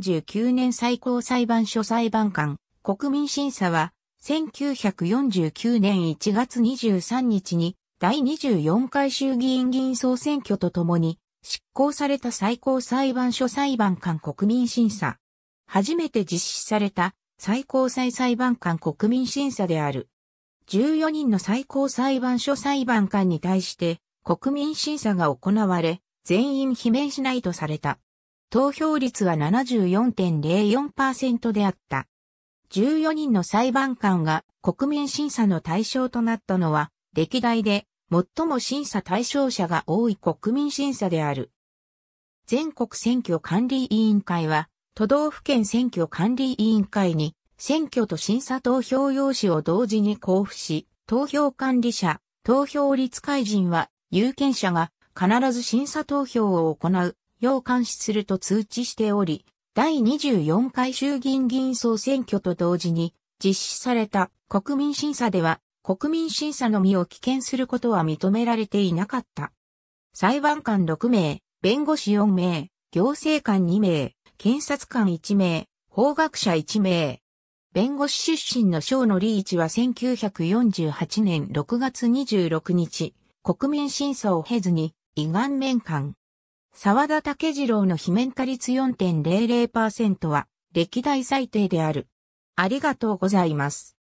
1949年最高裁判所裁判官、国民審査は、1949年1月23日に、第24回衆議院議員総選挙とともに、執行された最高裁判所裁判官国民審査。初めて実施された最高裁裁判官国民審査である。14人の最高裁判所裁判官に対して国民審査が行われ、全員罷免しないとされた。投票率は74.04%であった。14人の裁判官が国民審査の対象となったのは、歴代で最も審査対象者が多い国民審査である。全国選挙管理委員会は、都道府県選挙管理委員会に、選挙と審査投票用紙を同時に交付し、投票管理者、投票率会人は、有権者が必ず審査投票を行う要監視すると通知しており、第24回衆議院議員総選挙と同時に実施された国民審査では国民審査のみを棄権することは認められていなかった。裁判官6名、弁護士4名、行政官2名、検察官1名、法学者1名。弁護士出身の小野リーチは1948年6月26日、国民審査を経ずに、胃がん面官、沢田武次郎の非免化率4.00%は歴代最低である。ありがとうございます。